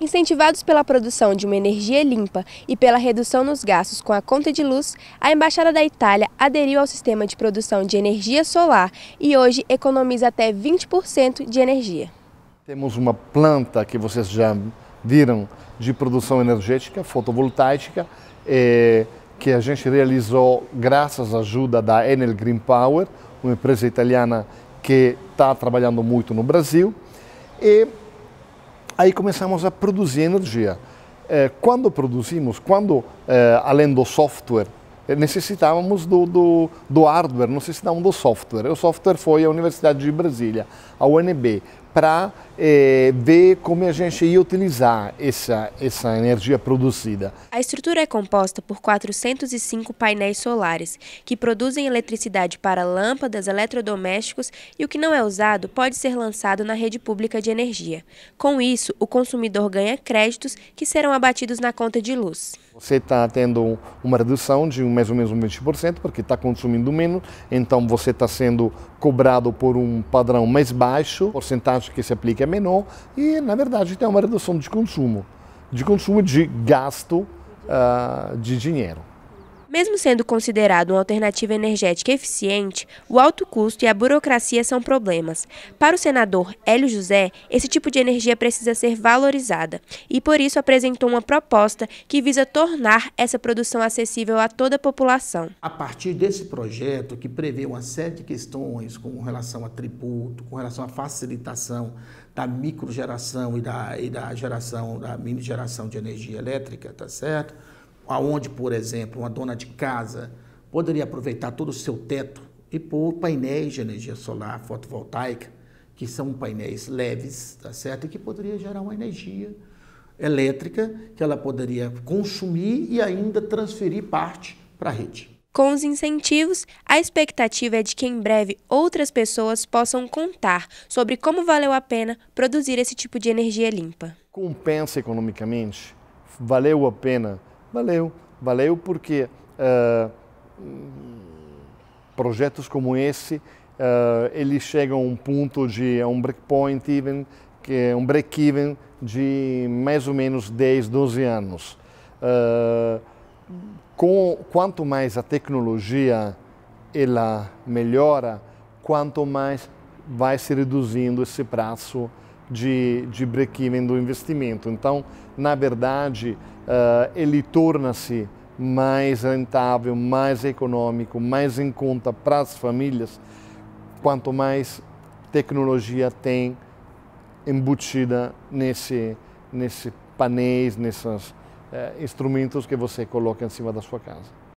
Incentivados pela produção de uma energia limpa e pela redução nos gastos com a conta de luz, a Embaixada da Itália aderiu ao sistema de produção de energia solar e hoje economiza até 20% de energia. Temos uma planta que vocês já viram de produção energética fotovoltaica, é, que a gente realizou graças à ajuda da Enel Green Power, uma empresa italiana que está trabalhando muito no Brasil. E aí começamos a produzir energia. Eh, quando produzimos, quando, eh, além do software, eh, necessitávamos do, do, do hardware, necessitávamos do software. O software foi a Universidade de Brasília, a UNB para eh, ver como a gente ia utilizar essa, essa energia produzida. A estrutura é composta por 405 painéis solares, que produzem eletricidade para lâmpadas, eletrodomésticos e o que não é usado pode ser lançado na rede pública de energia. Com isso, o consumidor ganha créditos que serão abatidos na conta de luz. Você está tendo uma redução de mais ou menos 20%, porque está consumindo menos, então você está sendo cobrado por um padrão mais baixo, a porcentagem que se aplica é menor e, na verdade, tem uma redução de consumo, de consumo de gasto uh, de dinheiro. Mesmo sendo considerado uma alternativa energética eficiente, o alto custo e a burocracia são problemas. Para o senador Hélio José, esse tipo de energia precisa ser valorizada e por isso apresentou uma proposta que visa tornar essa produção acessível a toda a população. A partir desse projeto, que prevê uma série de questões com relação a tributo, com relação à facilitação da microgeração e da, e da geração, da mini geração de energia elétrica, tá certo? aonde, por exemplo, uma dona de casa poderia aproveitar todo o seu teto e pôr painéis de energia solar fotovoltaica, que são painéis leves, tá certo? E que poderia gerar uma energia elétrica que ela poderia consumir e ainda transferir parte para a rede. Com os incentivos, a expectativa é de que em breve outras pessoas possam contar sobre como valeu a pena produzir esse tipo de energia limpa. Compensa economicamente? Valeu a pena Valeu, valeu porque uh, projetos como esse uh, eles chegam a um ponto de um breakpoint even que é um break-even de mais ou menos 10, 12 anos. Uh, com, quanto mais a tecnologia ela melhora, quanto mais vai se reduzindo esse prazo de, de break-even do investimento. Então, na verdade, uh, ele torna-se mais rentável, mais econômico, mais em conta para as famílias, quanto mais tecnologia tem embutida nesse, nesse painéis, nesses uh, eh, instrumentos que você coloca em cima da sua casa.